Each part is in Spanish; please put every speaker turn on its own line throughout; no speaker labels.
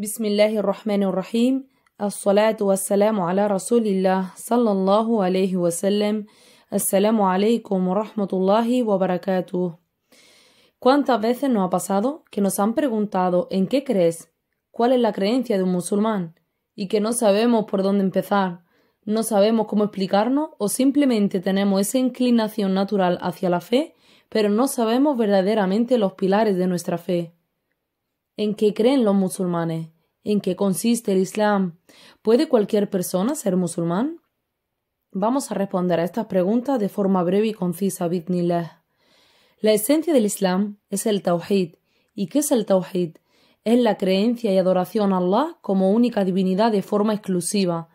بسم as الرحمن الرحيم Salamu ala rasulillah, sallallahu alayhi wa sallam as salamu السلام عليكم Rahmatullahi wa ¿Cuántas veces nos ha pasado que nos han preguntado en qué crees? ¿Cuál es la creencia de un musulmán? Y que no sabemos por dónde empezar, no sabemos cómo explicarnos o simplemente tenemos esa inclinación natural hacia la fe, pero no sabemos verdaderamente los pilares de nuestra fe en qué creen los musulmanes, en qué consiste el Islam. ¿Puede cualquier persona ser musulmán? Vamos a responder a estas preguntas de forma breve y concisa, La esencia del Islam es el Tawhid. ¿Y qué es el Tawhid? Es la creencia y adoración a Allah como única divinidad de forma exclusiva.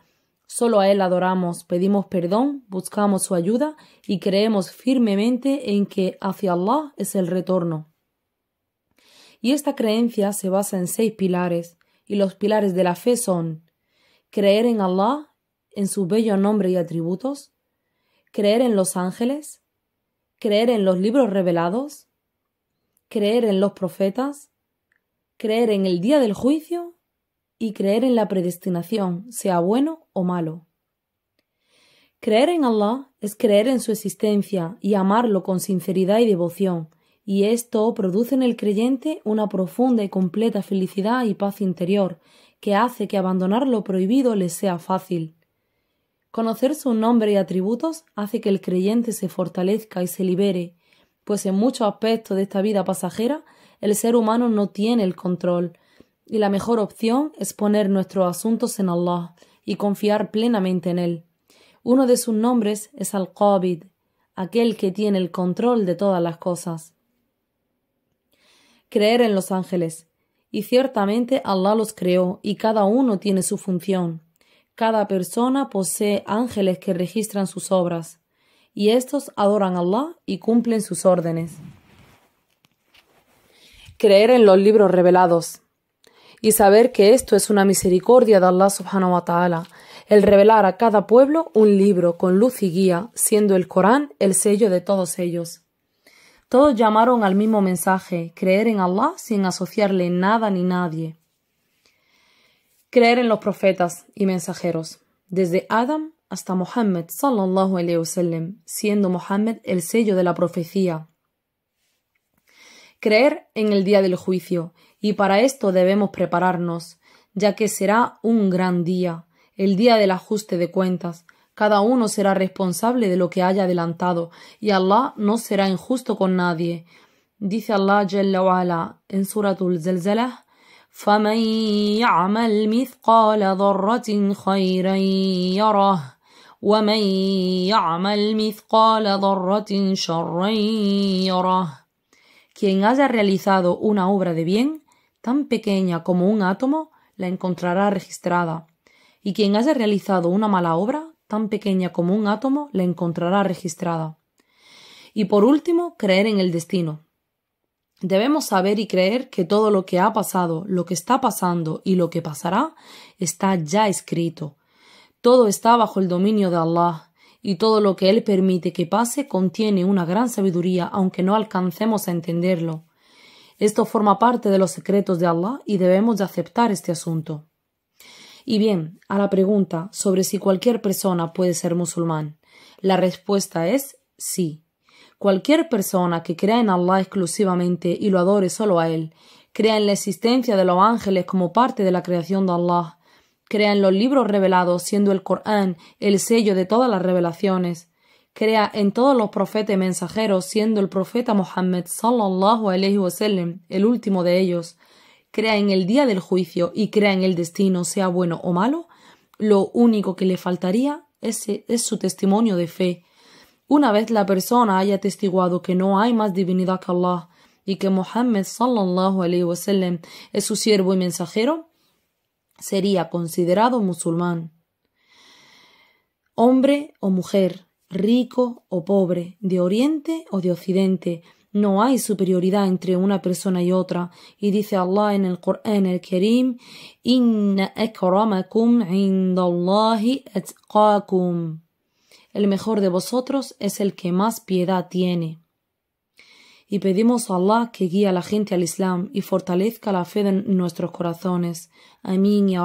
Solo a Él adoramos, pedimos perdón, buscamos su ayuda y creemos firmemente en que hacia Allah es el retorno y esta creencia se basa en seis pilares, y los pilares de la fe son creer en Allah, en su bello nombre y atributos, creer en los ángeles, creer en los libros revelados, creer en los profetas, creer en el día del juicio y creer en la predestinación, sea bueno o malo. Creer en Allah es creer en su existencia y amarlo con sinceridad y devoción, y esto produce en el creyente una profunda y completa felicidad y paz interior, que hace que abandonar lo prohibido le sea fácil. Conocer su nombre y atributos hace que el creyente se fortalezca y se libere, pues en muchos aspectos de esta vida pasajera el ser humano no tiene el control, y la mejor opción es poner nuestros asuntos en Allah y confiar plenamente en Él. Uno de sus nombres es Al-Qabid, aquel que tiene el control de todas las cosas creer en los ángeles. Y ciertamente Allah los creó y cada uno tiene su función. Cada persona posee ángeles que registran sus obras, y estos adoran a Allah y cumplen sus órdenes. Creer en los libros revelados y saber que esto es una misericordia de Allah subhanahu wa ta'ala, el revelar a cada pueblo un libro con luz y guía, siendo el Corán el sello de todos ellos. Todos llamaron al mismo mensaje, creer en Allah sin asociarle nada ni nadie. Creer en los profetas y mensajeros, desde Adam hasta Mohammed sallallahu alayhi siendo Mohammed el sello de la profecía. Creer en el día del juicio, y para esto debemos prepararnos, ya que será un gran día, el día del ajuste de cuentas, cada uno será responsable de lo que haya adelantado, y Allah no será injusto con nadie. Dice Allah Jalla wa ala, en Suratul Zelzalah, فَمَنْ يَعْمَلْ مِثْقَالَ ضَرَّةٍ خَيْرًا يَعْمَلْ مِثْقَالَ Quien haya realizado una obra de bien, tan pequeña como un átomo, la encontrará registrada. Y quien haya realizado una mala obra, tan pequeña como un átomo, la encontrará registrada. Y por último, creer en el destino. Debemos saber y creer que todo lo que ha pasado, lo que está pasando y lo que pasará está ya escrito. Todo está bajo el dominio de Allah, y todo lo que Él permite que pase contiene una gran sabiduría aunque no alcancemos a entenderlo. Esto forma parte de los secretos de Allah y debemos de aceptar este asunto. Y bien, a la pregunta sobre si cualquier persona puede ser musulmán, la respuesta es sí. Cualquier persona que crea en Allah exclusivamente y lo adore solo a Él, crea en la existencia de los ángeles como parte de la creación de Allah, crea en los libros revelados siendo el Corán el sello de todas las revelaciones, crea en todos los profetas y mensajeros siendo el profeta Muhammad sallallahu wa sallam el último de ellos, crea en el día del juicio y crea en el destino, sea bueno o malo, lo único que le faltaría es, es su testimonio de fe. Una vez la persona haya testiguado que no hay más divinidad que Allah y que Mohammed sallallahu alayhi sallam es su siervo y mensajero, sería considerado musulmán. Hombre o mujer, rico o pobre, de oriente o de occidente, no hay superioridad entre una persona y otra. Y dice Allah en el Corán el Kerim, El mejor de vosotros es el que más piedad tiene. Y pedimos a Allah que guíe a la gente al Islam y fortalezca la fe en nuestros corazones. Amin ya